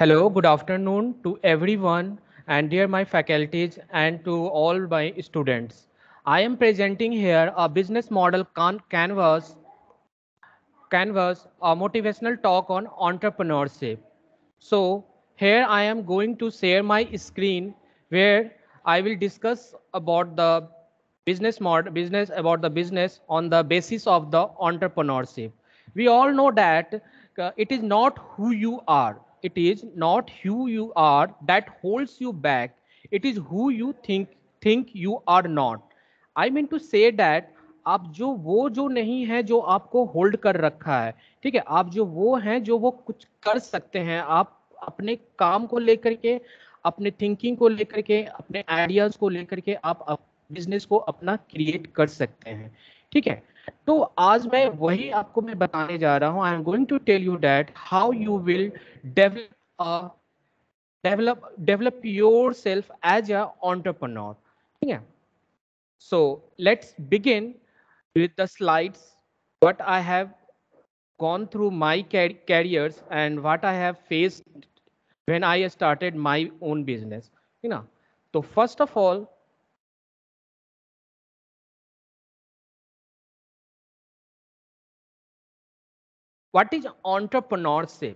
Hello, good afternoon to everyone and dear my faculties and to all my students. I am presenting here a business model can canvas, canvas, a motivational talk on entrepreneurship. So here I am going to share my screen where I will discuss about the business model, business about the business on the basis of the entrepreneurship. We all know that uh, it is not who you are it is not who you are that holds you back it is who you think think you are not i mean to say that आप जो वो जो नहीं है जो आपको hold कर रखा है ठीक है आप जो वो हैं जो वो कुछ कर सकते हैं आप अपने काम को लेकर के अपने थिंकिंग को लेकर के अपने आइडियाज को लेकर के आप बिजनेस को अपना क्रिएट कर सकते हैं ठीक है तो आज मैं वही आपको मैं बताने जा रहा हूँ I am going to tell you that how you will develop develop yourself as entrepreneur ठीक है so let's begin with the slides what I have gone through my careers and what I have faced when I started my own business ठीक ना तो first of all what is entrepreneurship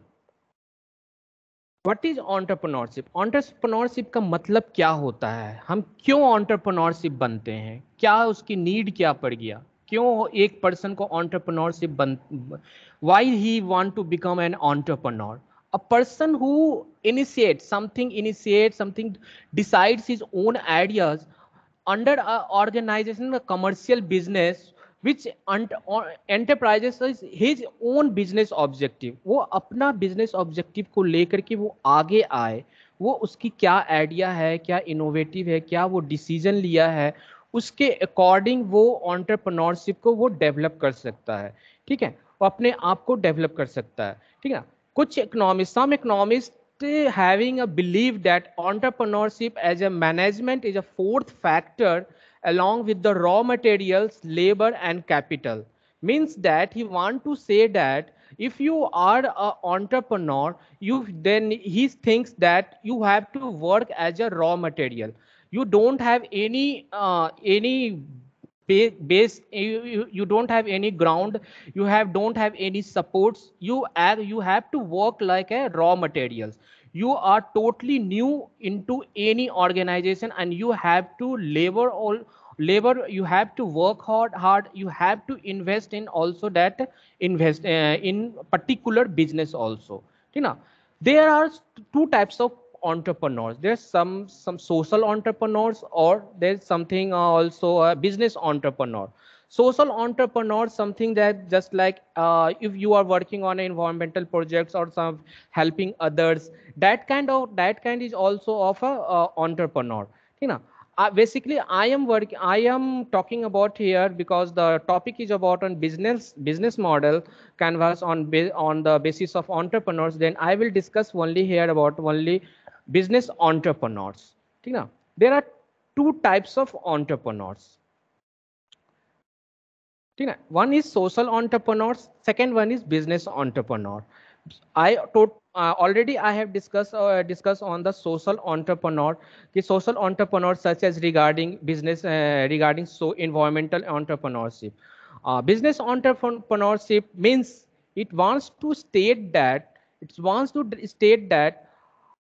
what is entrepreneurship entrepreneurship का मतलब क्या होता है हम क्यों ऑन्टरप्रनोरशिप बनते हैं क्या उसकी नीड क्या पड़ गया क्यों एक पर्सन को ऑन्टरप्रनोरशिप बन why he want to become an entrepreneur a person who initiate something initiate something decides his own ideas under organization commercial business which enterprises his own business objective वो अपना business objective को लेकर के वो आगे आए वो उसकी क्या आइडिया है क्या इनोवेटिव है क्या वो डिसीजन लिया है उसके अकॉर्डिंग वो ऑन्टरप्रनोरशिप को वो डेवलप कर सकता है ठीक है वो अपने आप को डेवलप कर सकता है ठीक है कुछ economist some economist having a believe that entrepreneurship as a management is a fourth factor along with the raw materials, labor and capital. Means that he want to say that if you are an entrepreneur, you then he thinks that you have to work as a raw material. You don't have any uh, any base you, you, you don't have any ground you have don't have any supports you are you have to work like a raw materials you are totally new into any organization and you have to labor all labor you have to work hard hard you have to invest in also that invest uh, in particular business also you know there are two types of entrepreneurs there's some some social entrepreneurs or there's something also a business entrepreneur social entrepreneur something that just like uh, if you are working on environmental projects or some helping others that kind of that kind is also of a uh, entrepreneur you know uh, basically i am working i am talking about here because the topic is about on business business model canvas on on the basis of entrepreneurs then i will discuss only here about only business entrepreneurs you know there are two types of entrepreneurs one is social entrepreneurs second one is business entrepreneur i told uh, already i have discussed uh, discussed on the social entrepreneur the social entrepreneurs such as regarding business uh, regarding so environmental entrepreneurship uh, business entrepreneurship means it wants to state that it wants to state that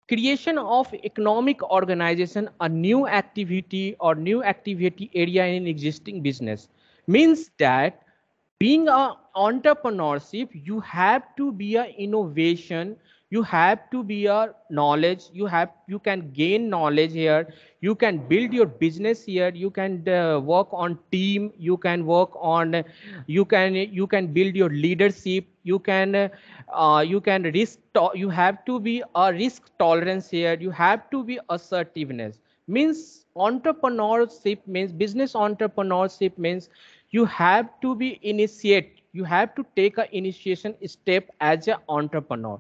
creation of economic organization a new activity or new activity area in existing business means that being a entrepreneurship you have to be a innovation you have to be a knowledge you have you can gain knowledge here you can build your business here you can uh, work on team you can work on you can you can build your leadership you can uh, you can risk you have to be a risk tolerance here you have to be assertiveness means entrepreneurship means business entrepreneurship means you have to be initiate you have to take a initiation step as an entrepreneur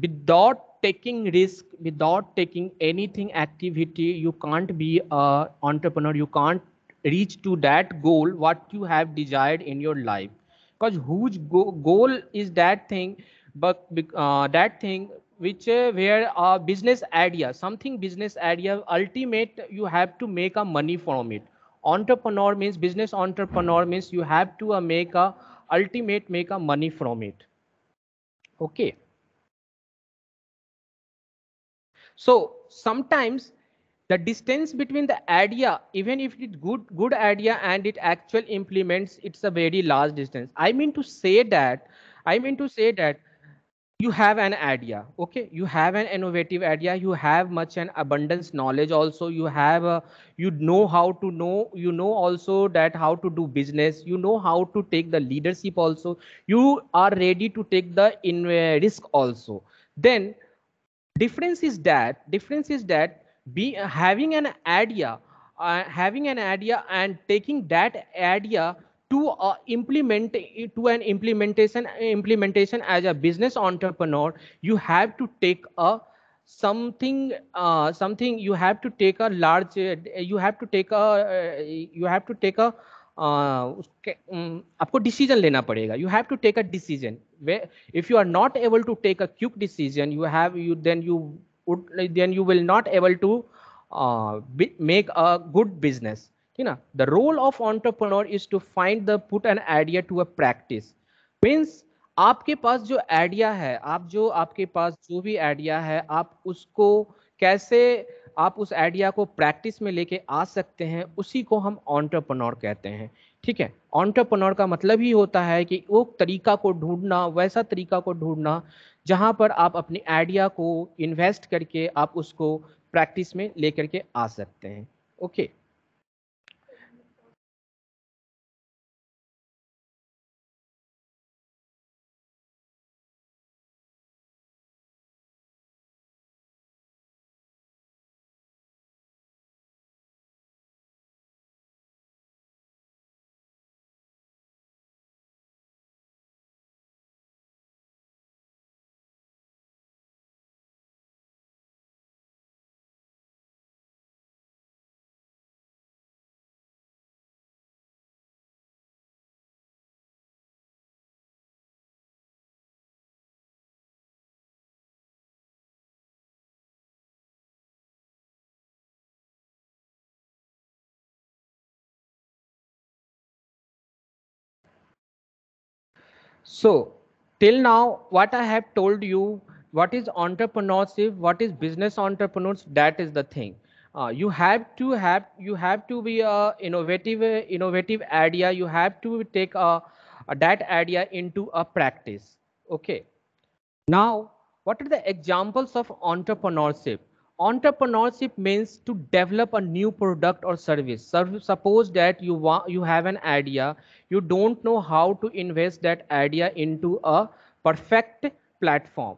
without taking risk without taking anything activity you can't be a entrepreneur you can't reach to that goal what you have desired in your life because whose go- goal is that thing but uh, that thing which uh, where a uh, business idea something business idea ultimate you have to make a money from it entrepreneur means business entrepreneur means you have to uh, make a ultimate make a money from it okay so sometimes the distance between the idea even if it's good good idea and it actual implements it's a very large distance i mean to say that i mean to say that you have an idea okay you have an innovative idea you have much an abundance knowledge also you have a, uh, you know how to know you know also that how to do business you know how to take the leadership also you are ready to take the in uh, risk also then difference is that difference is that be having an idea uh, having an idea and taking that idea to uh, implement eh, to an implementation implementation as a business entrepreneur you have to take a something uh, something you have to take a large eh, you have to take a eh, you have to take a uh, mm, आपको decision लेना पड़ेगा you have to take a decision if you are not able to take a quick decision you have you then you would then you will not able to make a good business ठीक ना the role of entrepreneur is to find the put an idea to a practice means आपके पास जो idea है आप जो आपके पास जो भी आइडिया है आप उसको कैसे आप उस आइडिया को प्रैक्टिस में लेके आ सकते हैं उसी को हम ऑन्टरप्रनोर कहते हैं ठीक है ऑन्टरप्रनोर का मतलब ही होता है कि वो तरीका को ढूंढना वैसा तरीका को ढूंढना जहाँ पर आप अपने आइडिया को इन्वेस्ट करके आप उसको प्रैक्टिस में लेकर के आ सकते हैं okay okay. So till now, what I have told you, what is entrepreneurship, what is business entrepreneurs, that is the thing. Uh, you have to have you have to be a innovative uh, innovative idea. You have to take a, uh, a uh, that idea into a practice. Okay. Now, what are the examples of entrepreneurship? entrepreneurship means to develop a new product or service so suppose that you want you have an idea you don't know how to invest that idea into a perfect platform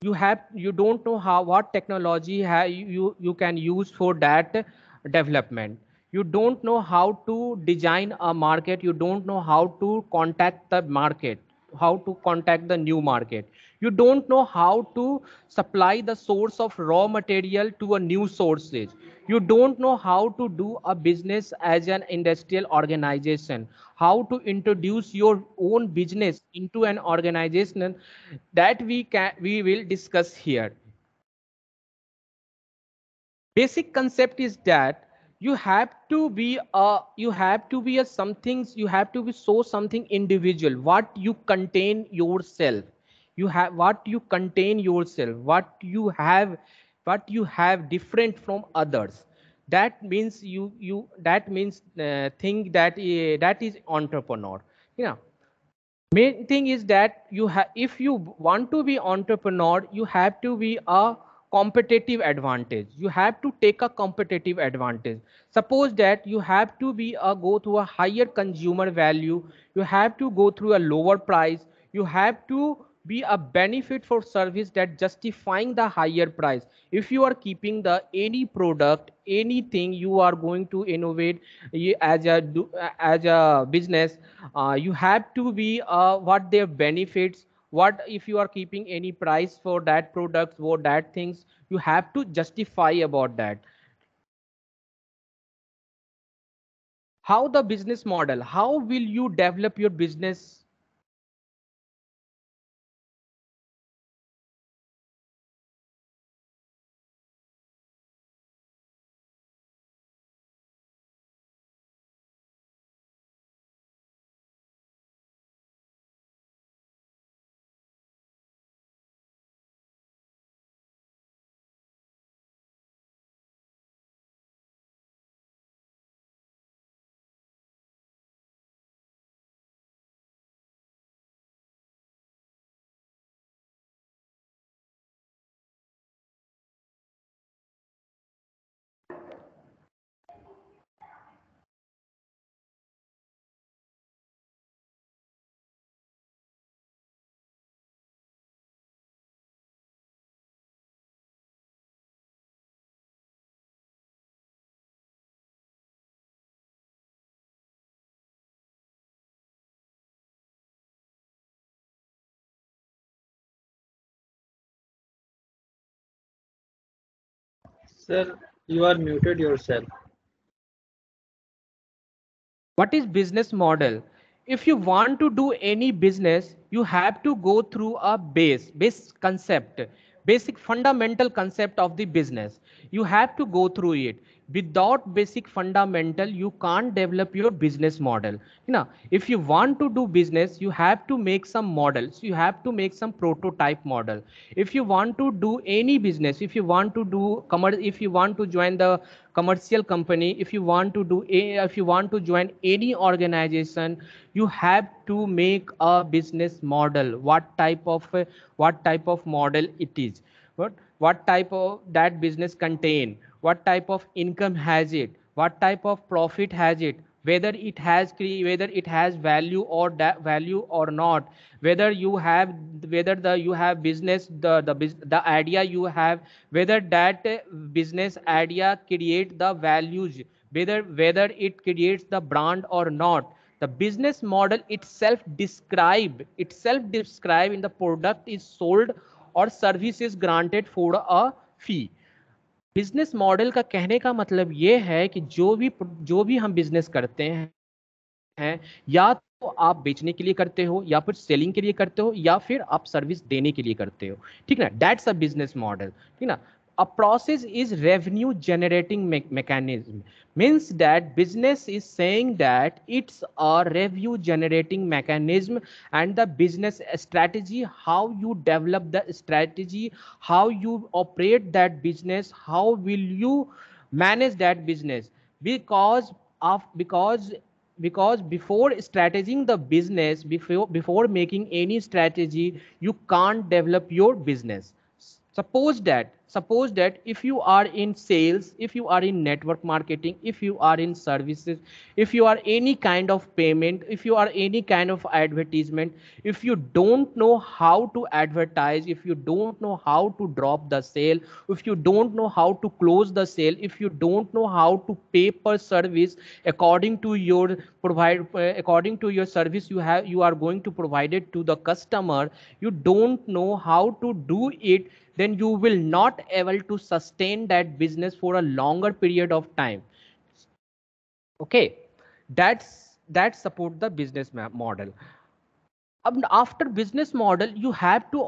you have you don't know how what technology you you can use for that development you don't know how to design a market you don't know how to contact the market how to contact the new market you don't know how to supply the source of raw material to a new sources you don't know how to do a business as an industrial organization how to introduce your own business into an organization that we can we will discuss here basic concept is that you have to be a you have to be a something you have to be so something individual what you contain yourself you have what you contain yourself what you have what you have different from others that means you you that means uh, that uh, that is entrepreneur you know main thing is that you have if you want to be entrepreneur you have to be a competitive advantage you have to take a competitive advantage suppose that you have to be a go to a higher consumer value you have to go through a lower price you have to be a benefit for service that justifying the higher price if you are keeping the any product anything you are going to innovate as a as a business uh, you have to be uh, what their benefits what if you are keeping any price for that product or that things you have to justify about that how the business model how will you develop your business Sir, you are muted yourself. What is business model? If you want to do any business, you have to go through a base, base concept, basic fundamental concept of the business. You have to go through it without basic fundamental you can't develop your business model you know if you want to do business you have to make some models you have to make some prototype model if you want to do any business if you want to do if you want to join the commercial company if you want to do a if you want to join any organization you have to make a business model what type of what type of model it is what what type of that business contain what type of income has it what type of profit has it whether it has whether it has value or value or not whether you have whether the you have business the the the idea you have whether that business idea create the values whether whether it creates the brand or not the business model itself describe itself describe in the product is sold or service is granted for a fee business model का कहने का मतलब ये है कि जो भी जो भी हम बिजनेस करते हैं है, या तो आप बेचने के लिए करते हो या फिर सेलिंग के लिए करते हो या फिर आप सर्विस देने के लिए करते हो ठीक ना डेट्स अ बिजनेस मॉडल ठीक ना a process is revenue generating me mechanism means that business is saying that it's a revenue generating mechanism and the business strategy how you develop the strategy how you operate that business how will you manage that business because of because because before strategizing the business before before making any strategy you can't develop your business suppose that suppose that if you are in sales if you are in network marketing if you are in services if you are any kind of payment if you are any kind of advertisement if you don't know how to advertise if you don't know how to drop the sale if you don't know how to close the sale if you don't know how to pay per service according to your provide uh, according to your service you have you are going to provide it to the customer you don't know how to do it then you will not able to sustain that business for a longer period of time okay that's that support the business model after business model you have to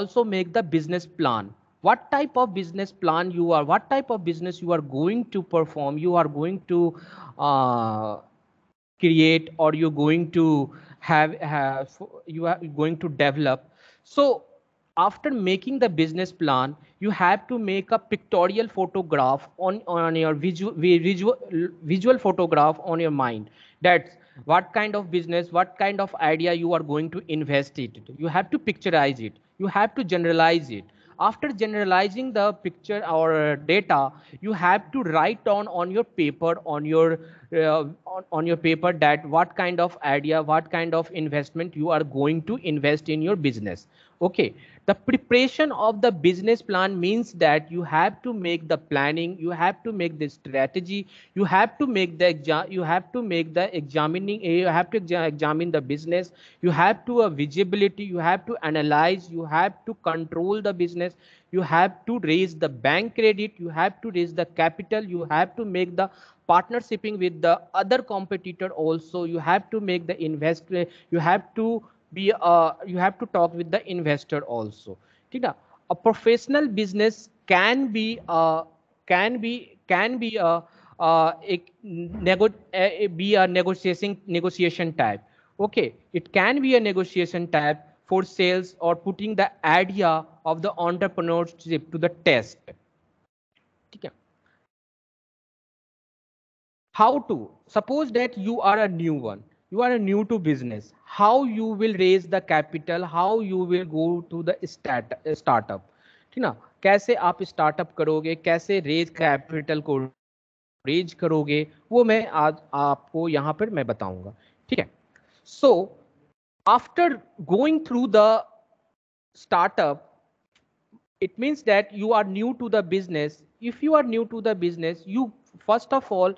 also make the business plan what type of business plan you are what type of business you are going to perform you are going to uh, create or you're going to have, have you are going to develop so after making the business plan you have to make a pictorial photograph on on your visual visual visual photograph on your mind that's what kind of business what kind of idea you are going to invest it you have to picturize it you have to generalize it after generalizing the picture or data you have to write on on your paper on your uh, on, on your paper that what kind of idea what kind of investment you are going to invest in your business okay the preparation of the business plan means that you have to make the planning you have to make the strategy you have to make the exam you have to make the examining you have to examine the business you have to a visibility you have to analyze you have to control the business you have to raise the bank credit you have to raise the capital you have to make the partnershiping with the other competitor also you have to make the invest you have to be uh, you have to talk with the investor also ठीक a professional business can be uh, can be can be a uh, a, uh, nego- a, eh, eh, be a negotiating negotiation type okay it can be a negotiation type for sales or putting the idea of the entrepreneurship to the test Okay how to suppose that you are a new one you are new to business how you will raise the capital how you will go to the start startup ठीक ना कैसे आप startup करोगे कैसे raise capital को raise करोगे वो मैं आज आपको यहाँ पर मैं बताऊंगा ठीक है so after going through the startup it means that you are new to the business if you are new to the business you first of all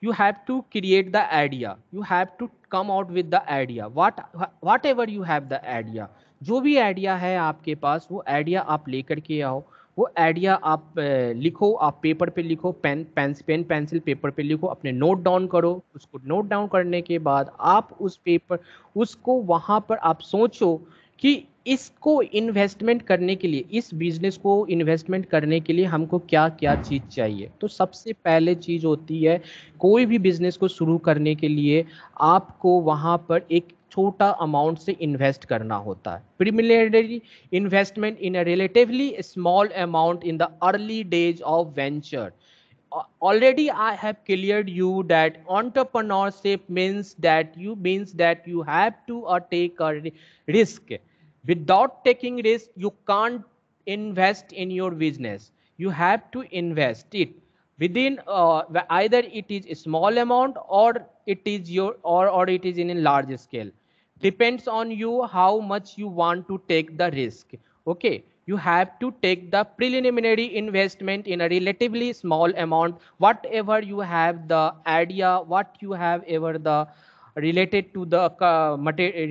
you have to create the idea you have to come out with the idea what whatever you have the idea जो भी idea है आपके पास वो idea आप लेकर के आओ वो आइडिया आप लिखो आप पेपर पे लिखो pen pen pen pencil paper पे लिखो अपने नोट डाउन करो उसको नोट डाउन करने के बाद आप उस पेपर उसको वहाँ पर आप सोचो कि इसको इन्वेस्टमेंट करने के लिए इस बिजनेस को इन्वेस्टमेंट करने के लिए हमको क्या क्या चीज़ चाहिए तो सबसे पहले चीज़ होती है कोई भी बिजनेस को शुरू करने के लिए आपको वहाँ पर एक छोटा अमाउंट से इन्वेस्ट करना होता है primarily investment in a relatively small amount in the early days of venture already i have cleared you that entrepreneurship means that you means that you have to uh, take a risk without taking risk you can't invest in your business you have to invest it within uh, either it is a small amount or it is your or or it is in a large scale depends on you how much you want to take the risk okay you have to take the preliminary investment in a relatively small amount whatever you have the idea what you have ever the related to the uh,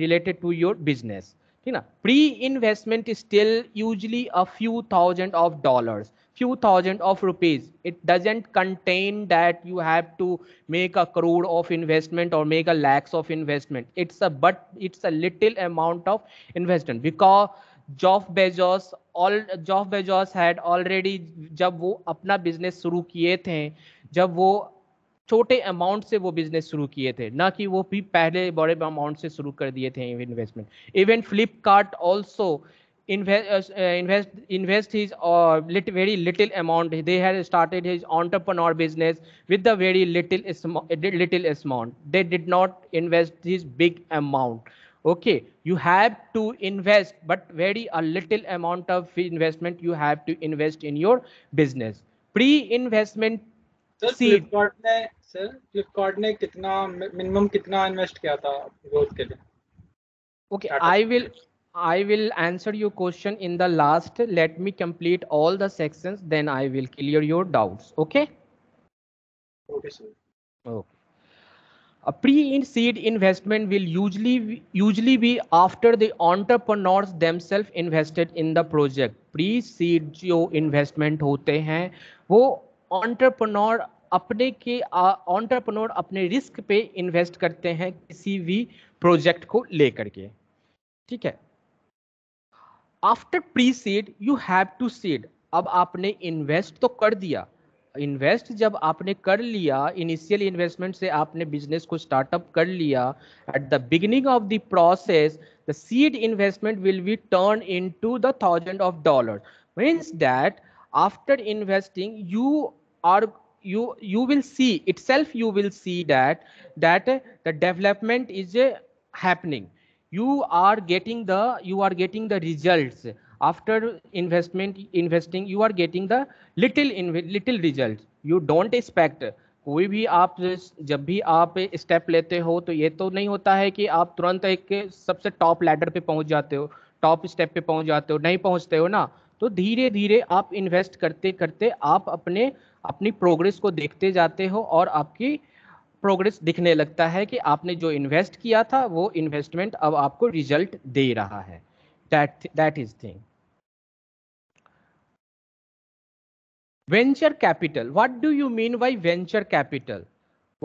related to your business you know, pre-investment is still usually a few thousand of dollars, few thousand of rupees it doesn't contain that you have to make a crore of investment or make a lakhs of investment it's a but it's a little amount of investment because Jeff Bezos all Jeff Bezos had already जब वो अपना business शुरू किए थे जब वो छोटे amount से वो बिजनेस शुरू किए थे ना कि वो भी पहले बड़े अमाउंट से शुरू कर दिए थे investment even Flipkart also invest his very little amount they have started his entrepreneur business with the very little little amount they did not invest his big amount okay you have to invest but very a little amount of investment you have to invest in your business pre investment sir Flipkart ने sir Flipkart ने कितना minimum कितना invest किया था growth के लिए okay I will I will answer your question in the last. Let me complete all the sections, then I will clear your doubts. Okay? A pre-seed investment will usually usually be after the entrepreneurs themselves invested in the project. Pre-seed जो investment होते हैं वो entrepreneur अपने के entrepreneur अपने risk पे invest करते हैं किसी भी प्रोजेक्ट को लेकर के ठीक है after pre seed you have to seed अब आपने इन्वेस्ट तो कर दिया इन्वेस्ट जब आपने कर लिया इनिशियल इन्वेस्टमेंट से आपने बिजनेस को स्टार्टअप कर लिया at the beginning of the process the seed investment will be turn in to the thousand of dollar means that after investing you are you you will see itself you will see that that the development is happening you are getting the you are getting the results after investment investing you are getting the little in little results you don't expect कोई भी आप जब भी आप step लेते हो तो ये तो नहीं होता है कि आप तुरंत एक सबसे टॉप लैडर पे पहुंच जाते हो टॉप स्टेप पे पहुंच जाते हो नहीं पहुंचते हो ना तो धीरे धीरे आप इन्वेस्ट करते करते आप अपने अपनी प्रोग्रेस को देखते जाते हो और आपकी प्रोग्रेस दिखने लगता है कि आपने जो इन्वेस्ट किया था वो इन्वेस्टमेंट अब आपको रिजल्ट दे रहा है that is thing venture capital what do you mean by venture capital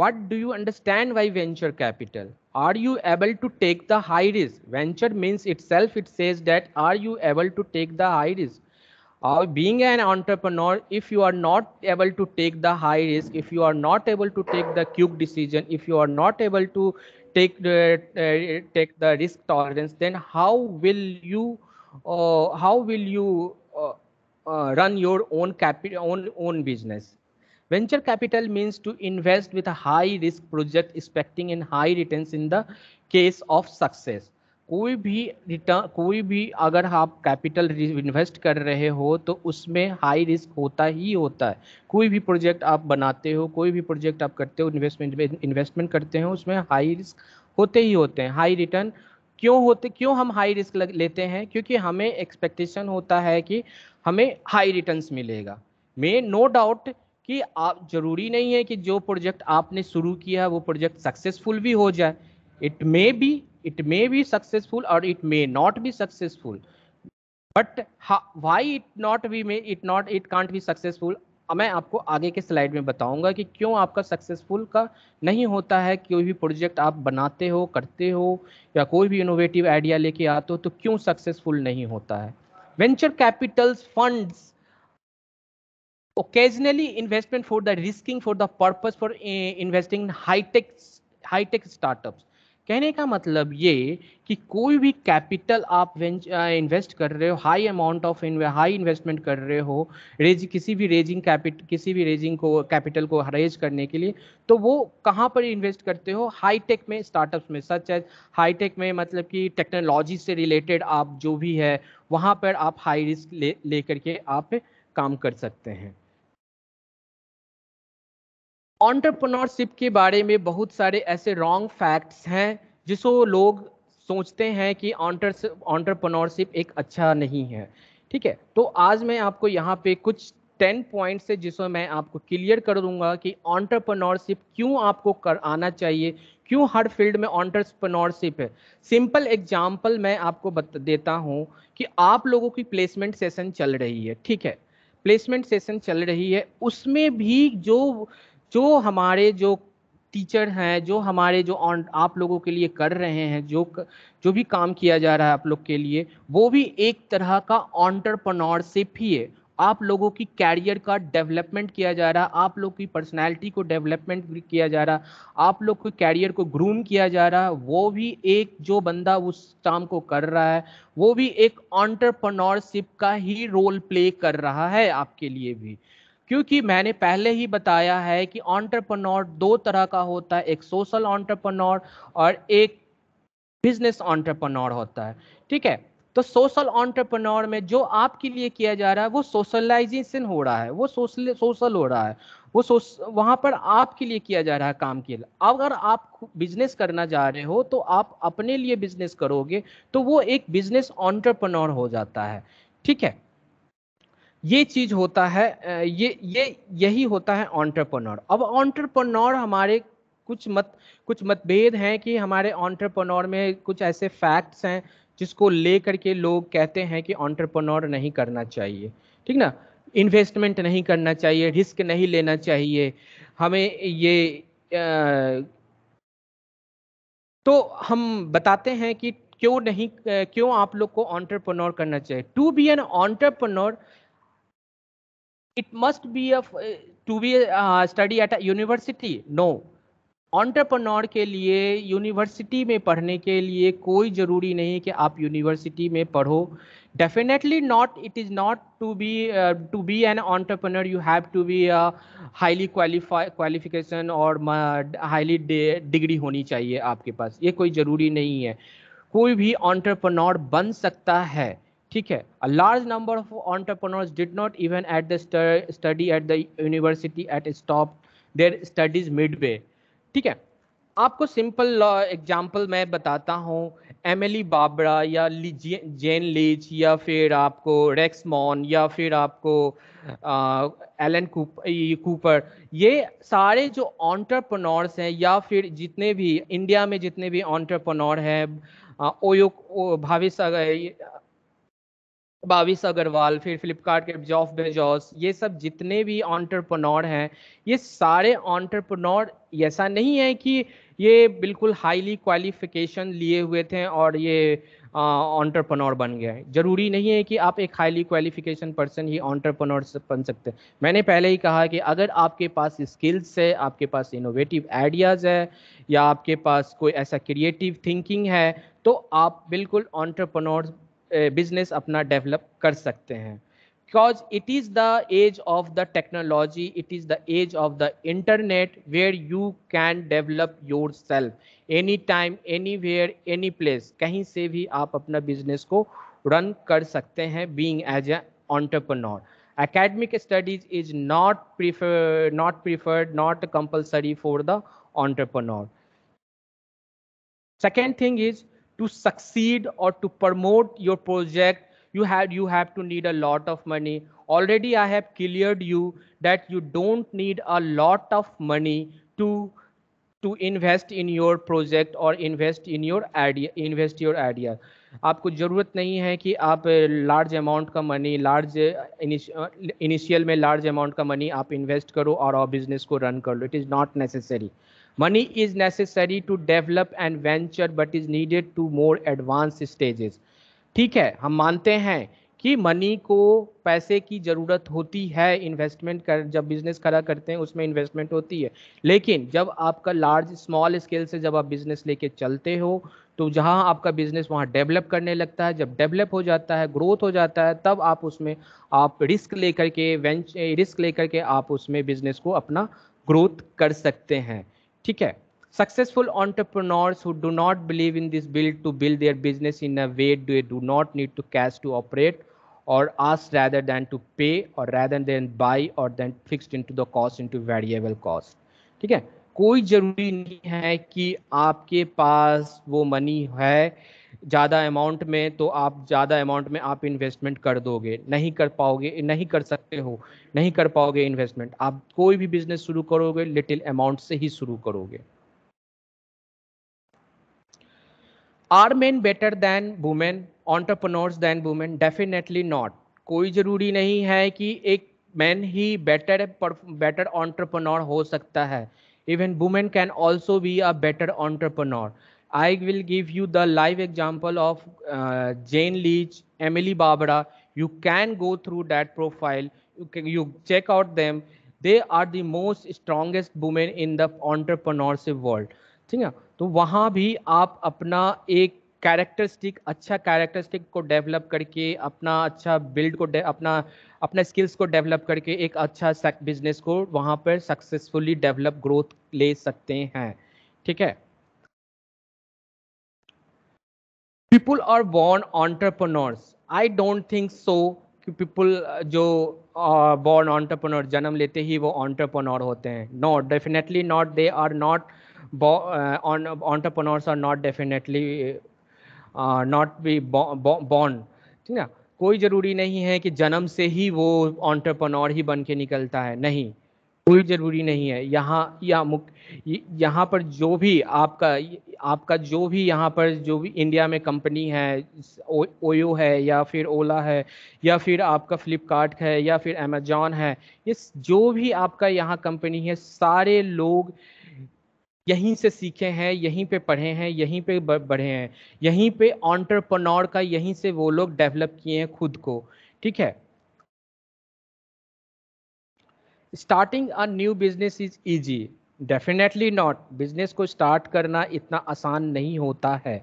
What do you understand by venture capital? Are you able to take the high risk? Venture means itself, it says that are you able to take the high risk? Uh, being an entrepreneur, if you are not able to take the high risk, if you are not able to take the quick decision, if you are not able to take the uh, take the risk tolerance, then how will you uh, how will you uh, uh, run your own capital own own business? Venture capital means to invest with a high risk project expecting in high returns in the case of success. कोई भी return कोई भी अगर आप capital invest कर रहे हो तो उसमें हाई रिस्क होता ही होता है कोई भी प्रोजेक्ट आप बनाते हो कोई भी प्रोजेक्ट आप करते हो इन्वेस्टमेंट इन्वेस्टमेंट करते हो उसमें हाई रिस्क होते ही होते हैं हाई रिटर्न क्यों होते क्यों हम हाई रिस्क लेते हैं क्योंकि हमें एक्सपेक्टेशन होता है कि हमें हाई रिटर्न्स मिलेगा मे नो डाउट कि आप जरूरी नहीं है कि जो प्रोजेक्ट आपने शुरू किया है वो प्रोजेक्ट सक्सेसफुल भी हो जाए it may be it may be successful और it may not be successful but why it not be may it not it can't be successful मैं आपको आगे के स्लाइड में बताऊंगा कि क्यों आपका सक्सेसफुल का नहीं होता है कोई भी प्रोजेक्ट आप बनाते हो करते हो या कोई भी इनोवेटिव आइडिया लेके आते हो तो क्यों सक्सेसफुल नहीं होता है venture capitals funds occasionally investment for the risking for the purpose for eh, investing in high tech high tech startups कहने का मतलब ये कि कोई भी कैपिटल आप इन्वेस्ट eh, कर रहे हो high amount of high investment कर रहे हो रेज किसी भी रेजिंग कैपिटल किसी भी रेजिंग को कैपिटल को रेज करने के लिए तो वो कहाँ पर इन्वेस्ट करते हो हाई टेक में स्टार्टअप्स में सच एज हाई टेक में मतलब कि टेक्नोलॉजी से रिलेटेड आप जो भी है वहाँ पर आप हाई रिस्क ले लेकर के आप काम कर सकते हैं ऑन्टरप्रनोरशिप के बारे में बहुत सारे ऐसे रॉन्ग फैक्ट्स हैं जिसको लोग सोचते हैं कि ऑन्टरप्रनोरशिप एक अच्छा नहीं है ठीक है तो आज मैं आपको यहाँ पे कुछ टेन पॉइंट्स है जिसमें मैं आपको क्लियर कर दूंगा कि ऑन्टरप्रनोरशिप क्यों आपको कर आना चाहिए क्यों हर फील्ड में ऑन्टरप्रनोरशिप है सिंपल एग्जाम्पल मैं आपको देता हूँ कि आप लोगों की प्लेसमेंट सेशन चल रही है ठीक है प्लेसमेंट सेशन चल रही है उसमें भी जो जो हमारे जो टीचर हैं जो हमारे जो ऑन आप लोगों के लिए कर रहे हैं जो जो भी काम किया जा रहा है आप लोग के लिए वो भी एक तरह का ऑन्टरप्रनोरशिप ही है आप लोगों की कैरियर का डेवलपमेंट किया जा रहा है आप लोग की पर्सनैलिटी को डेवलपमेंट किया जा रहा है आप लोग के कैरियर को ग्रूम किया जा रहा है वो भी एक जो बंदा उस काम को कर रहा है वो भी एक ऑन्टरप्रनोरशिप का ही रोल प्ले कर रहा है आपके लिए भी क्योंकि मैंने पहले ही बताया है कि ऑन्टरप्रनोर दो तरह का होता है एक सोशल ऑन्टरप्रनोर और एक बिजनेस ऑन्टरप्रनोर होता है ठीक है तो सोशल ऑन्टरप्रनोर में जो आपके लिए किया जा रहा है वो सोशलाइजेशन हो रहा है वो सोशल सोशल हो रहा है वो सोश वहाँ पर आपके लिए किया जा रहा है काम के लिए अगर आप बिजनेस करना जा रहे हो तो आप अपने लिए बिजनेस करोगे तो वो एक बिजनेस ऑन्टरप्रनोर हो जाता है ठीक है ये चीज होता है ये ये यही होता है ऑन्टरप्रनोर अब ऑन्टरप्रनोर हमारे कुछ मत कुछ मतभेद हैं कि हमारे ऑन्टरप्रनोर में कुछ ऐसे फैक्ट्स हैं जिसको ले करके लोग कहते हैं कि ऑन्टरप्रनोर नहीं करना चाहिए ठीक ना इन्वेस्टमेंट नहीं करना चाहिए रिस्क नहीं लेना चाहिए हमें ये आ, तो हम बताते हैं कि क्यों नहीं क्यों आप लोग को ऑन्टरप्रनोर करना चाहिए to be an entrepreneur it must be a eh, to be a, uh, study at a university no entrepreneur के लिए यूनिवर्सिटी में पढ़ने के लिए कोई ज़रूरी नहीं कि आप यूनिवर्सिटी में पढ़ो definitely not it is not to be to be an entrepreneur you have to be highly qualify qualification और हाईली डिग्री होनी चाहिए आपके पास ये कोई ज़रूरी नहीं है कोई भी ऑन्टरप्रनोर बन सकता है ठीक है large number of of did not even at at the stu study at the university stop their studies midway ठीक है आपको सिंपल एग्जाम्पल मैं बताता हूँ एमिली बाबरा या जेन लीच या फिर आपको रेक्स मॉन या फिर आपको एलन कूपर ये सारे जो ऑन्टरप्रनोर्स हैं या फिर जितने भी इंडिया में जितने भी ऑन्टरप्रनोर हैं ओयो भावेश बाविस अग्रवाल फिर फ्लिपकार्ट के जॉफ बेजॉस ये सब जितने भी ऑन्टरप्रनोर हैं ये सारे ऑन्टरप्रनोर ऐसा नहीं है कि ये बिल्कुल हाईली क्वालिफिकेशन लिए हुए थे और ये ऑन्टरप्रनोर बन गए जरूरी नहीं है कि आप एक हाईली क्वालिफिकेशन पर्सन ही ऑन्टरप्रनोर बन सकते हैं मैंने पहले ही कहा कि अगर आपके पास स्किल्स है आपके पास इनोवेटिव आइडियाज़ है या आपके पास कोई ऐसा क्रिएटिव थिंकिंग है तो आप बिल्कुल ऑन्टरप्रनोर बिजनेस अपना डेवलप कर सकते हैं because it is the age of the technology it is the age of the internet where you can develop yourself anytime anywhere any place कहीं से भी आप अपना बिजनेस को रन कर सकते हैं being as a entrepreneur Academic studies is not preferred, not preferred, not compulsory for the entrepreneur second thing is to succeed or to promote your project you had you have to need a lot of money already i have cleared you that you don't need a lot of money to to invest in your project or invest in your idea invest your idea आपको ज़रूरत नहीं है कि आप large amount का money large initial में large amount का money आप इन्वेस्ट करो और बिजनेस को रन कर लो it is not necessary money is necessary to develop and venture but is needed to more advanced stages ठीक है हम मानते हैं कि मनी को पैसे की ज़रूरत होती है इन्वेस्टमेंट कर जब बिजनेस खड़ा करते हैं उसमें इन्वेस्टमेंट होती है लेकिन जब आपका लार्ज स्मॉल स्केल से जब आप बिजनेस लेके चलते हो तो जहाँ आपका बिजनेस वहाँ डेवलप करने लगता है जब डेवलप हो जाता है ग्रोथ हो जाता है तब आप उसमें आप रिस्क लेकर के वेंच रिस्क लेकर के आप उसमें बिजनेस को अपना ग्रोथ कर सकते हैं ठीक है successful entrepreneurs who do not believe in this build to build their business in a way do a do not need to cash to operate और as rather than to pay और rather than buy और then fixed in to the cost in to variable cost ठीक है कोई जरूरी नहीं है कि आपके पास वो मनी है ज़्यादा अमाउंट में तो आप ज़्यादा अमाउंट में आप इन्वेस्टमेंट कर दोगे नहीं कर पाओगे नहीं कर सकते हो नहीं कर पाओगे इन्वेस्टमेंट आप कोई भी बिजनेस शुरू करोगे लिटिल अमाउंट से ही शुरू करोगे are men better than women entrepreneurs than women definitely not कोई ज़रूरी नहीं है कि एक मैन ही बेटर बेटर ऑन्टरप्रनोर हो सकता है even women can also be a better entrepreneur I will give you the live example of uh, Jane Leach, Emily Barbara. You can go through that profile. You can you check out them. They are the most strongest women in the entrepreneurship world. ठीक है तो वहाँ भी आप अपना एक characteristic अच्छा characteristic को डेवलप करके अपना अच्छा बिल्ड को अपना अपना स्किल्स को डेवलप करके एक अच्छा बिजनेस को वहाँ पर सक्सेसफुली डेवलप ग्रोथ ले सकते हैं ठीक है people are born entrepreneurs I don't think so कि पीपल uh, जो बॉर्न uh, ऑन्टरप्रनोर जन्म लेते ही वो ऑन्टरप्रनोर होते हैं no definitely not they are not entrepreneurs are not definitely not be born ठीक ना कोई ज़रूरी नहीं है कि जन्म से ही वो ऑन्टरप्रनोर ही बन के निकलता है नहीं कोई जरूरी नहीं है यहाँ या मुख यहाँ पर जो भी आपका आपका जो भी यहाँ पर जो भी इंडिया में कंपनी है ओयो है या फिर ओला है या फिर आपका फ्लिपकार्ट है या फिर अमेजॉन है ये जो भी आपका यहाँ कंपनी है सारे लोग यहीं से सीखे हैं यहीं पे पढ़े हैं यहीं पे बढ़े हैं यहीं पे ऑन्टरप्रनोर का यहीं से वो लोग डेवलप किए हैं खुद को ठीक है starting a new business is easy definitely not business को स्टार्ट करना इतना आसान नहीं होता है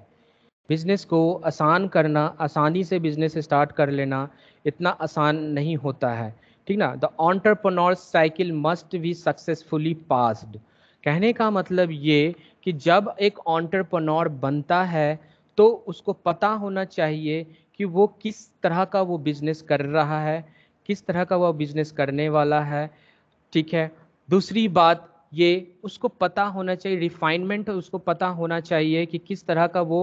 बिजनेस को आसान करना आसानी से बिजनेस स्टार्ट कर लेना इतना आसान नहीं होता है ठीक ना the entrepreneur cycle must be successfully passed कहने का मतलब ये कि जब एक ऑन्टरप्रनोर बनता है तो उसको पता होना चाहिए कि वो किस तरह का वो बिजनेस कर रहा है किस तरह का वो बिजनेस करने वाला है ठीक है दूसरी बात ये उसको पता होना चाहिए रिफाइनमेंट उसको पता होना चाहिए कि किस तरह का वो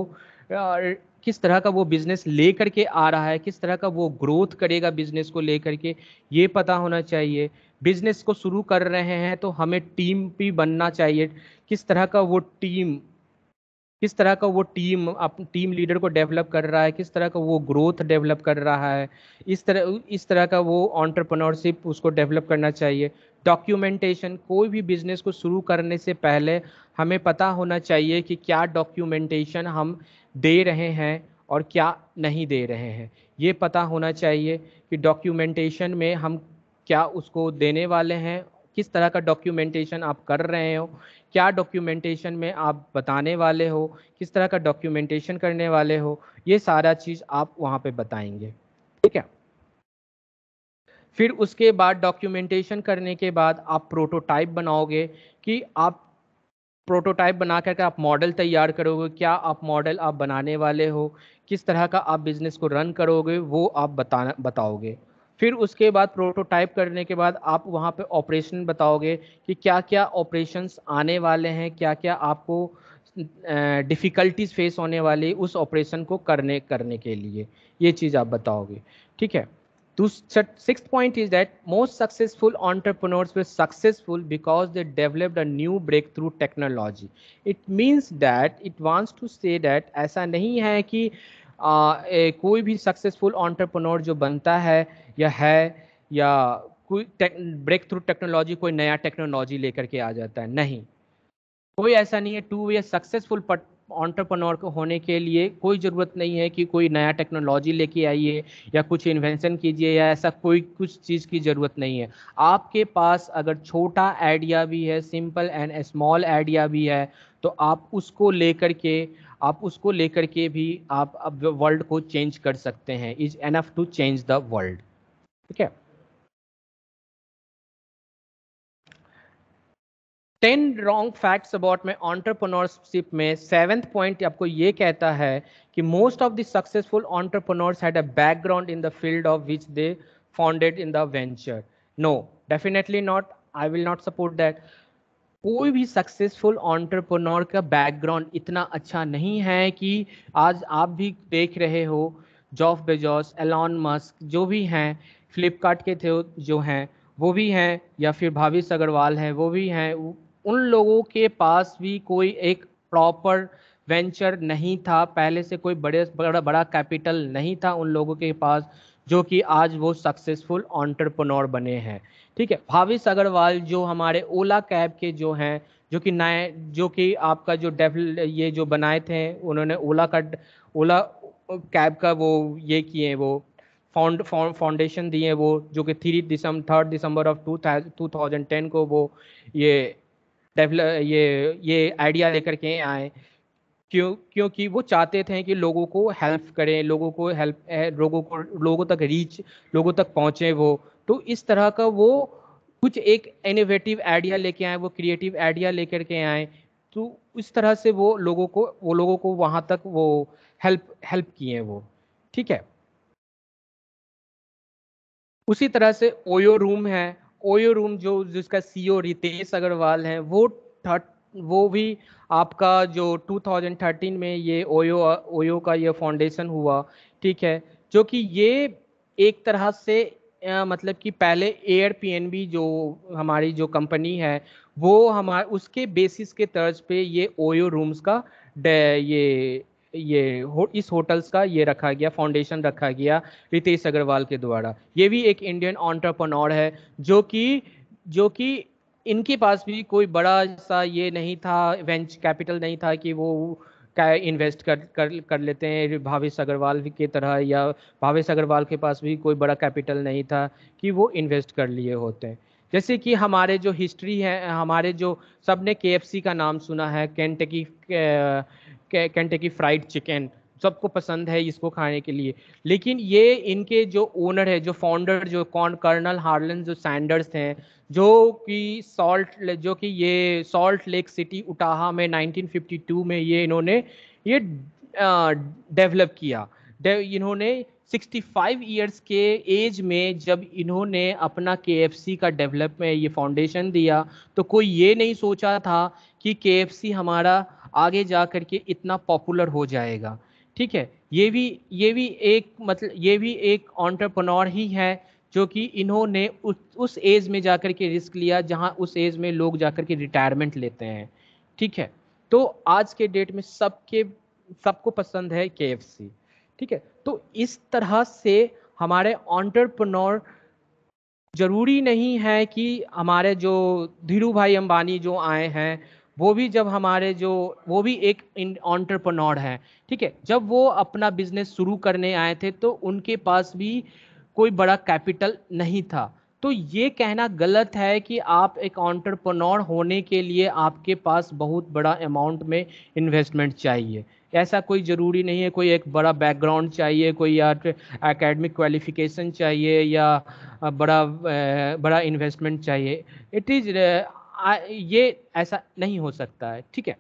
किस तरह का वो बिज़नेस ले करके आ रहा है किस तरह का वो ग्रोथ करेगा बिज़नेस को लेकर के ये पता होना चाहिए बिज़नेस को शुरू कर रहे हैं तो हमें टीम भी बनना चाहिए किस तरह का वो टीम किस तरह का वो टीम आप टीम लीडर को डेवलप कर रहा है किस तरह का वो ग्रोथ डेवलप कर रहा है इस तरह इस तरह का वो ऑन्टरप्रनोरशिप उसको डेवलप करना चाहिए डॉक्यूमेंटेशन कोई भी बिजनेस को शुरू करने से पहले हमें पता होना चाहिए कि क्या डॉक्यूमेंटेशन हम दे रहे हैं और क्या नहीं दे रहे हैं ये पता होना चाहिए कि डॉक्यूमेंटेशन में हम क्या उसको देने वाले हैं किस तरह का डॉक्यूमेंटेशन आप कर रहे हो क्या डॉक्यूमेंटेशन में आप बताने वाले हो किस तरह का डॉक्यूमेंटेशन करने वाले हो ये सारा चीज़ आप वहाँ पे बताएंगे ठीक है फिर उसके बाद डॉक्यूमेंटेशन करने के बाद आप प्रोटोटाइप बनाओगे कि आप प्रोटोटाइप बना करके आप मॉडल तैयार करोगे क्या आप मॉडल आप बनाने वाले हो किस तरह का आप बिज़नेस को रन करोगे वो आप बताना बताओगे फिर उसके बाद प्रोटोटाइप करने के बाद आप वहाँ पे ऑपरेशन बताओगे कि क्या क्या ऑपरेशंस आने वाले हैं क्या क्या आपको डिफ़िकल्टीज फेस होने वाली उस ऑपरेशन को करने करने के लिए ये चीज़ आप बताओगे ठीक है sixth point is that most successful entrepreneurs we successful because they developed a new breakthrough technology it means that it wants to say that ऐसा नहीं है कि uh, ए, कोई भी सक्सेसफुल ऑन्टरप्रनोर जो बनता है या है या कोई ब्रेक थ्रू टेक्नोलॉजी कोई नया टेक्नोलॉजी लेकर के आ जाता है नहीं कोई ऐसा नहीं है टू वे सक्सेसफुल ऑन्टरप्रनोर होने के लिए कोई ज़रूरत नहीं है कि कोई नया टेक्नोलॉजी लेके आइए या कुछ इन्वेंशन कीजिए या ऐसा कोई कुछ चीज़ की ज़रूरत नहीं है आपके पास अगर छोटा आइडिया भी है सिंपल एंड स्मॉल आइडिया भी है तो आप उसको लेकर के आप उसको लेकर के भी आप वर्ल्ड को चेंज कर सकते हैं is enough to change the world ठीक है टेन रॉन्ग फैक्ट्स अबाउट में ऑन्टरप्रनोरशिप में सेवेंथ पॉइंट आपको ये कहता है कि most of the successful entrepreneurs had a background in the field of which they founded in the venture no definitely not I will not support that कोई भी successful entrepreneur का background इतना अच्छा नहीं है कि आज आप भी देख रहे हो जॉफ बेजॉस एलॉन मस्क जो भी हैं फ्लिपकार्ट के थे जो हैं वो भी हैं या फिर भाविश अग्रवाल हैं वो भी हैं उन लोगों के पास भी कोई एक प्रॉपर वेंचर नहीं था पहले से कोई बड़े बड़ा बड़ा कैपिटल नहीं था उन लोगों के पास जो कि आज वो सक्सेसफुल ऑन्टरप्रनोर बने हैं ठीक है भाविस अग्रवाल जो हमारे ओला कैब के जो हैं जो कि नए जो कि आपका जो डेवल ये जो बनाए थे उन्होंने ओला का ओला कैब का वो ये किए वो फाउंड फाउंडेशन दिए वो जो कि थ्री दिसंबर थर्ड दिसंबर ऑफ टू थाउजेंड टेन को वो ये ये ये आइडिया लेकर के आए क्यों क्योंकि वो चाहते थे कि लोगों को हेल्प करें लोगों को हेल्प लोगों को लोगों तक रीच लोगों तक पहुंचे वो तो इस तरह का वो कुछ एक इनोवेटिव आइडिया लेके आए वो क्रिएटिव आइडिया लेकर के आए तो इस तरह से वो लोगों को वो लोगों को वहाँ तक वो हेल्प हेल्प किए वो ठीक है उसी तरह से ओयो रूम है ओयो रूम जो जिसका सीईओ e रितेश अग्रवाल हैं वो थर्ट वो भी आपका जो 2013 में ये ओयो ओयो का ये फाउंडेशन हुआ ठीक है जो कि ये एक तरह से आ, मतलब कि पहले एयर पी जो हमारी जो कंपनी है वो हमारे उसके बेसिस के तर्ज पे ये ओयो रूम्स का ये ये हो, इस होटल्स का ये रखा गया फाउंडेशन रखा गया रितेश अग्रवाल के द्वारा ये भी एक इंडियन ऑन्टरप्रनोर है जो कि जो कि इनके पास भी कोई बड़ा सा ये नहीं था वेंच कैपिटल नहीं था कि वो क्या इन्वेस्ट कर कर कर लेते हैं भावेश अग्रवाल के तरह या भावेश अग्रवाल के पास भी कोई बड़ा कैपिटल नहीं था कि वो इन्वेस्ट कर लिए होते हैं जैसे कि हमारे जो हिस्ट्री है हमारे जो सब ने के का नाम सुना है कैंटकी कैंटकी फ्राइड चिकन सबको पसंद है इसको खाने के लिए लेकिन ये इनके जो ओनर है जो फाउंडर जो कौन कर्नल हार्लन जो सैंडर्स हैं जो कि सॉल्ट जो कि ये सॉल्ट लेक सिटी उटाहा में 1952 में ये इन्होंने ये डेवलप किया इन्होंने 65 इयर्स के एज में जब इन्होंने अपना के का डेवलप में ये फाउंडेशन दिया तो कोई ये नहीं सोचा था कि के हमारा आगे जा कर के इतना पॉपुलर हो जाएगा ठीक है ये भी ये भी एक मतलब ये भी एक ऑन्टरप्रनोर ही है जो कि इन्होंने उस उस एज में जाकर के रिस्क लिया जहां उस एज में लोग जाकर के रिटायरमेंट लेते हैं ठीक है तो आज के डेट में सबके सबको पसंद है के ठीक है तो इस तरह से हमारे ऑन्टरप्रनोर जरूरी नहीं है कि हमारे जो धीरू भाई अंबानी जो आए हैं वो भी जब हमारे जो वो भी एक ऑन्टरप्रनोर हैं ठीक है जब वो अपना बिजनेस शुरू करने आए थे तो उनके पास भी कोई बड़ा कैपिटल नहीं था तो ये कहना गलत है कि आप एक ऑन्टरप्रनोर होने के लिए आपके पास बहुत बड़ा अमाउंट में इन्वेस्टमेंट चाहिए ऐसा कोई ज़रूरी नहीं है कोई एक बड़ा बैकग्राउंड चाहिए कोई या एकेडमिक क्वालिफिकेशन चाहिए या बड़ा बड़ा इन्वेस्टमेंट चाहिए इट इज़ ये ऐसा नहीं हो सकता है ठीक है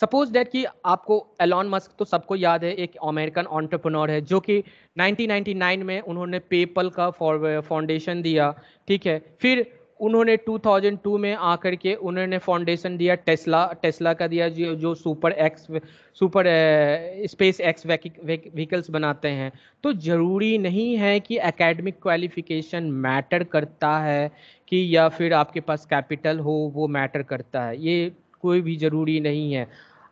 सपोज डेट कि आपको एलॉन मस्क तो सबको याद है एक अमेरिकन ऑन्टरप्रनोर है जो कि 1999 में उन्होंने पेपल का फाउंडेशन दिया ठीक है फिर उन्होंने 2002 में आकर के उन्होंने फाउंडेशन दिया टेस्ला टेस्ला का दिया जो जो super X super space X vehicles बनाते हैं तो ज़रूरी नहीं है कि एकेडमिक क्वालिफिकेशन मैटर करता है कि या फिर आपके पास कैपिटल हो वो मैटर करता है ये कोई भी ज़रूरी नहीं है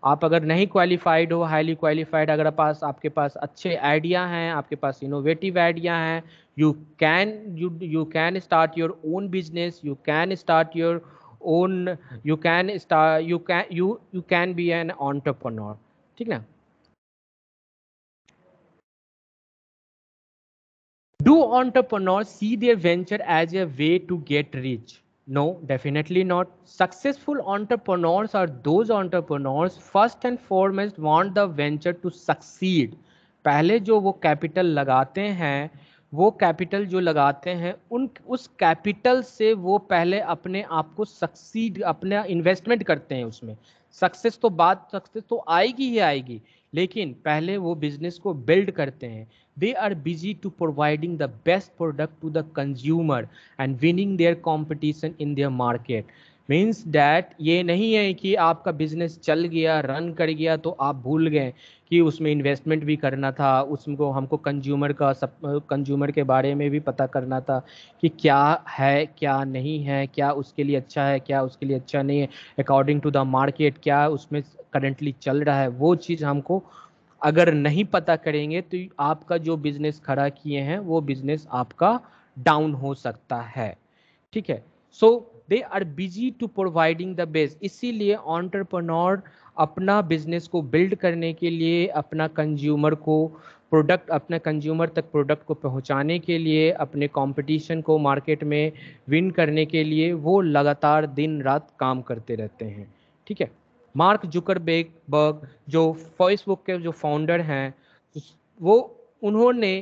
आप अगर नहीं क्वालिफाइड हो हाईली क्वालिफाइड अगर पास आपके पास अच्छे आइडिया हैं आपके पास इनोवेटिव आइडिया हैं you can you you can start your own business you can start your own you can start you can you you can be an entrepreneur ठीक ना do entrepreneurs see their venture as a way to get rich no definitely not successful entrepreneurs are those entrepreneurs first and foremost want the venture to succeed पहले जो वो capital लगाते हैं वो capital जो लगाते हैं उन उस कैपिटल से वो पहले अपने आप को सक्सीड अपना इन्वेस्टमेंट करते हैं उसमें सक्सेस तो बात सक्सेस तो आएगी ही आएगी लेकिन पहले वो बिजनेस को बिल्ड करते हैं they are busy to providing the best product to the consumer and winning their competition in their market means that ये नहीं है कि आपका बिजनेस चल गया रन कर गया तो आप भूल गए कि उसमें इन्वेस्टमेंट भी करना था उसको हमको कंज्यूमर का सब कंज्यूमर के बारे में भी पता करना था कि क्या है क्या नहीं है क्या उसके लिए अच्छा है क्या उसके लिए अच्छा नहीं है अकॉर्डिंग टू द मार्केट क्या उसमें करेंटली चल रहा है वो चीज़ हमको अगर नहीं पता करेंगे तो आपका जो बिजनेस खड़ा किए हैं वो बिजनेस आपका डाउन हो सकता है ठीक है so so, they are busy to providing the base इसीलिए ऑन्टरप्रनोर अपना बिजनेस को बिल्ड करने के लिए अपना कंज्यूमर को प्रोडक्ट अपने कंज्यूमर तक प्रोडक्ट को पहुंचाने के लिए अपने कंपटीशन को मार्केट में विन करने के लिए वो लगातार दिन रात काम करते रहते हैं ठीक है मार्क जुकरबेग बर्ग जो फेसबुक के जो फाउंडर हैं वो उन्होंने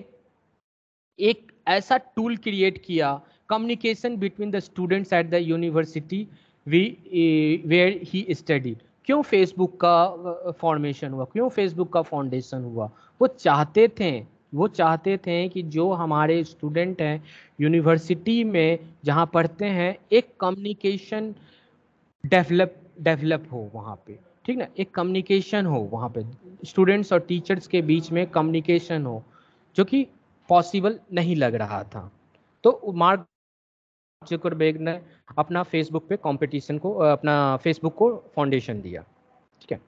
एक ऐसा टूल क्रिएट किया communication between the students at the university we where he studied क्यों फेसबुक का फॉर्मेशन हुआ क्यों फेसबुक का फाउंडेशन हुआ वो चाहते थे वो चाहते थे कि जो हमारे स्टूडेंट हैं यूनिवर्सिटी में जहाँ पढ़ते हैं एक कम्युनिकेशन डेवलप डेवलप हो वहाँ पे ठीक ना एक कम्युनिकेशन हो वहाँ पे स्टूडेंट्स और टीचर्स के बीच में कम्युनिकेशन हो जो कि पॉसिबल नहीं लग रहा था तो मार्क जुकरबेग ने अपना फेसबुक पे कंपटीशन को अपना फेसबुक को फाउंडेशन दिया ठीक है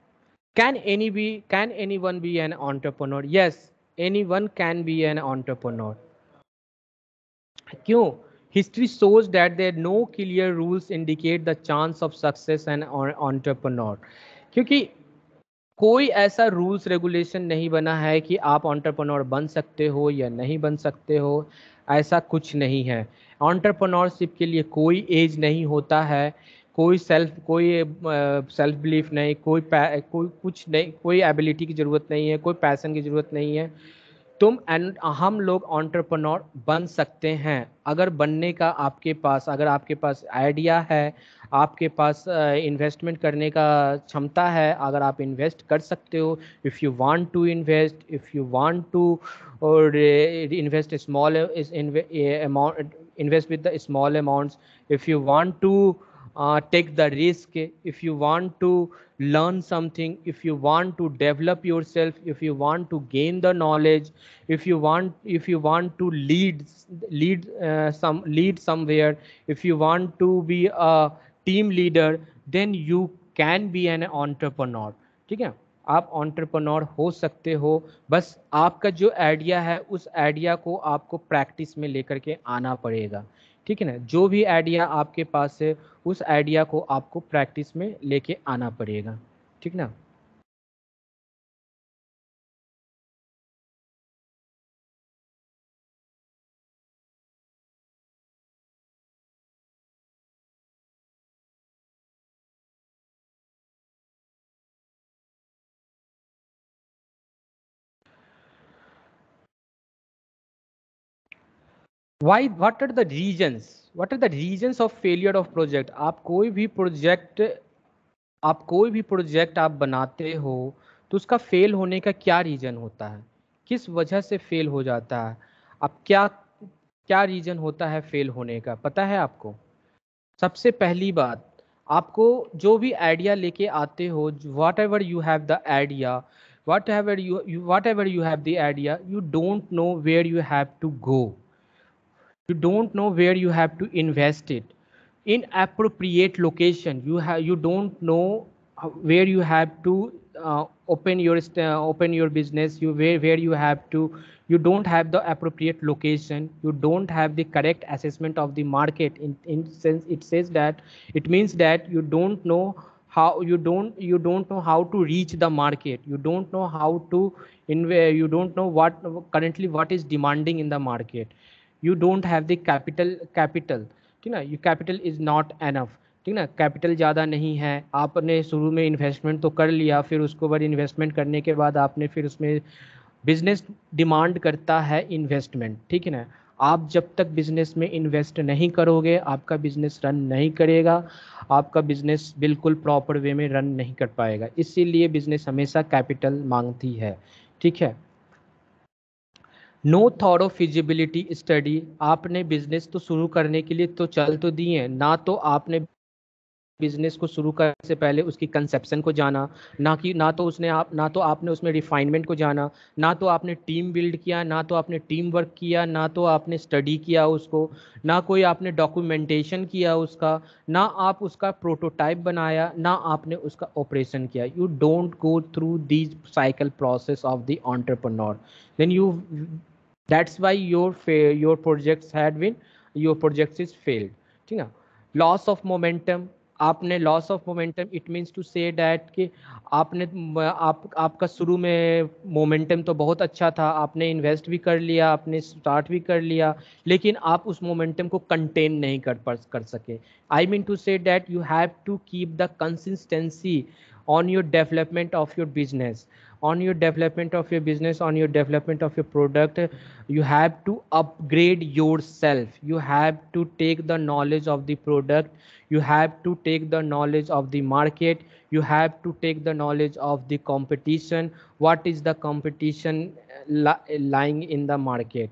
can any be can anyone be an entrepreneur yes anyone can be an entrepreneur क्यों history shows that there no clear rules indicate the chance of success an entrepreneur क्योंकि कोई ऐसा rules regulation नहीं बना है कि आप entrepreneur बन सकते हो या नहीं बन सकते हो ऐसा कुछ नहीं है ऑन्टरप्रनोरशिप के लिए कोई एज नहीं होता है कोई सेल्फ कोई सेल्फ बिलीफ नहीं कोई कोई कुछ नहीं कोई एबिलिटी की ज़रूरत नहीं है कोई पैसन की ज़रूरत नहीं है तुम एंड हम लोग ऑन्टरप्रनोर बन सकते हैं अगर बनने का आपके पास अगर आपके पास आइडिया है आपके पास इन्वेस्टमेंट करने का क्षमता है अगर आप इन्वेस्ट कर सकते हो if you want to invest if you want to और invest small amount invest with the small amounts if you want to uh, take the risk if you want to learn something if you want to develop yourself if you want to gain the knowledge if you want if you want to lead lead uh, some lead somewhere if you want to be a team leader then you can be an entrepreneur ठीक है आप entrepreneur हो सकते हो बस आपका जो idea है उस आइडिया को आपको प्रैक्टिस में लेकर के आना पड़ेगा ठीक है ना जो भी आइडिया आपके पास है उस आइडिया को आपको प्रैक्टिस में लेके आना पड़ेगा ठीक ना why what are the reasons what are the reasons of failure of project आप कोई भी प्रोजेक्ट आप कोई भी प्रोजेक्ट आप बनाते हो तो उसका फेल होने का क्या रीज़न होता है किस वजह से फेल हो जाता है अब क्या क्या रीज़न होता है फेल होने का पता है आपको सबसे पहली बात आपको जो भी आइडिया लेके आते हो whatever you have the idea whatever you whatever you have the idea you don't know where you have to go you don't know where you have to invest it in appropriate location you have you don't know where you have to uh, open your uh, open your business you where where you have to you don't have the appropriate location you don't have the correct assessment of the market in in sense it says that it means that you don't know how you don't you don't know how to reach the market you don't know how to in you don't know what currently what is demanding in the market you don't have the capital capital ठीक ना you capital is not enough ठीक ना capital ज़्यादा नहीं है आपने शुरू में इन्वेस्टमेंट तो कर लिया फिर उसको बाद इन्वेस्टमेंट करने के बाद आपने फिर उसमें बिजनेस डिमांड करता है इन्वेस्टमेंट ठीक है ना आप जब तक बिजनेस में इन्वेस्ट नहीं करोगे आपका बिजनेस रन नहीं करेगा आपका बिजनेस बिल्कुल प्रॉपर वे में रन नहीं कर पाएगा इसीलिए बिजनेस हमेशा कैपिटल मांगती है ठीक है नो ऑफ फिजिबिलिटी स्टडी आपने बिजनेस तो शुरू करने के लिए तो चल तो दी है ना तो आपने बिजनेस को शुरू करने से पहले उसकी कंसेप्शन को जाना ना कि ना तो उसने आप ना तो आपने उसमें रिफाइनमेंट को जाना ना तो आपने टीम बिल्ड किया ना तो आपने टीम वर्क किया ना तो आपने स्टडी किया उसको ना कोई आपने डॉक्यूमेंटेशन किया उसका ना आप उसका प्रोटोटाइप बनाया ना आपने उसका ऑपरेशन किया you don't go through these cycle process of the entrepreneur then you that's why your your projects had been your projects is failed ठीक है loss of momentum आपने loss of momentum it means to say that कि आपने आप आपका शुरू में momentum तो बहुत अच्छा था आपने इन्वेस्ट भी कर लिया आपने स्टार्ट भी कर लिया लेकिन आप उस मोमेंटम को कंटेन नहीं कर कर सके I mean to say that you have to keep the consistency on your development of your business on your development of your business on your development of your product you have to upgrade yourself you have to take the knowledge of the product you have to take the knowledge of the market you have to take the knowledge of the competition what is the competition uh, li lying in the market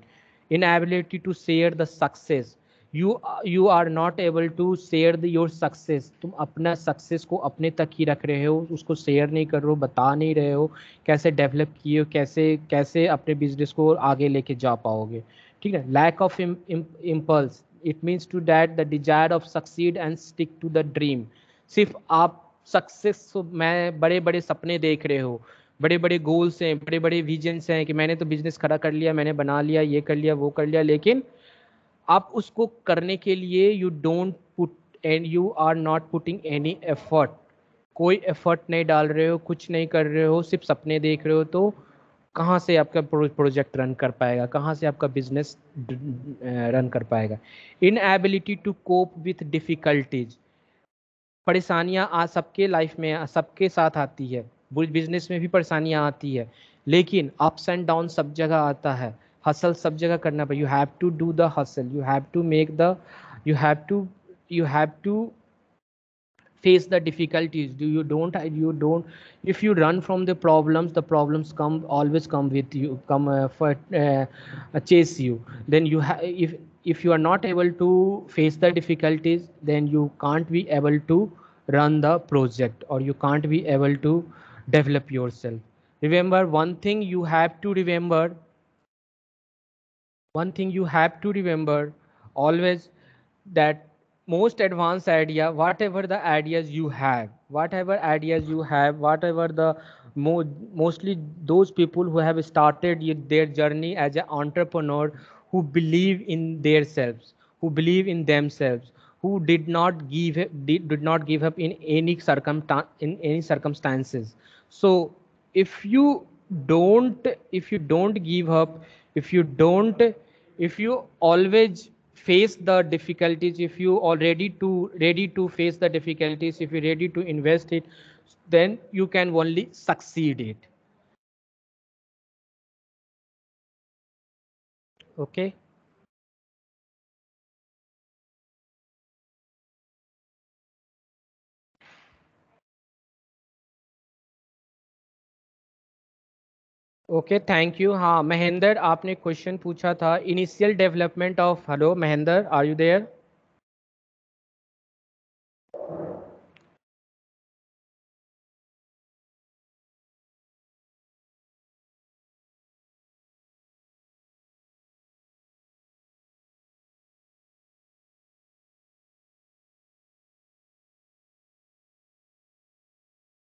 inability to share the success you you are not able to share your success तुम अपना success को अपने तक ही रख रहे हो उसको share नहीं कर रहे हो बता नहीं रहे हो कैसे डेवलप किए हो कैसे कैसे अपने बिजनेस को आगे लेके जा पाओगे ठीक है lack of impulse it means to that the desire of succeed and stick to the dream सिर्फ आप सक्सेस मैं बड़े बड़े सपने देख रहे हो बड़े बड़े गोल्स हैं बड़े बड़े विजन्स हैं कि मैंने तो बिजनेस खड़ा कर लिया मैंने बना लिया ये कर लिया वो कर लिया लेकिन आप उसको करने के लिए you don't put and you are not putting any effort कोई एफर्ट नहीं डाल रहे हो कुछ नहीं कर रहे हो सिर्फ सपने देख रहे हो तो कहाँ से आपका प्रोजेक्ट रन कर पाएगा कहाँ से आपका बिजनेस रन कर पाएगा inability to cope with difficulties परेशानियाँ आज सबके लाइफ में सबके साथ आती है बिजनेस में भी परेशानियाँ आती है लेकिन अप्स एंड डाउन सब जगह आता है hustle sub jagah karna but you have to do the hustle you have to make the you have to you have to face the difficulties do you don't you don't if you run from the problems the problems come always come with you come uh, for uh, chase you then you have if if you are not able to face the difficulties then you can't be able to run the project or you can't be able to develop yourself remember one thing you have to remember one thing you have to remember always that most advanced idea whatever the ideas you have whatever ideas you have whatever the mo- mostly those people who have started their journey as an entrepreneur who believe in themselves who believe in themselves who did not give did, did not give up in any circumstance in any circumstances so if you don't if you don't give up if you don't if you always face the difficulties if you already to ready to face the difficulties if you're ready to invest it then you can only succeed it okay okay thank you हाँ महेंद्र आपने question पूछा था initial development of hello Mahendra are you there